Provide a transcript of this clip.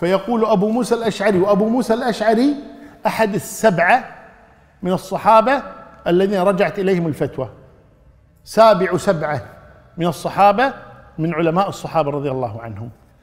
فيقول أبو موسى الأشعري وأبو موسى الأشعري أحد السبعة من الصحابة الذين رجعت إليهم الفتوى سابع سبعة من الصحابة من علماء الصحابة رضي الله عنهم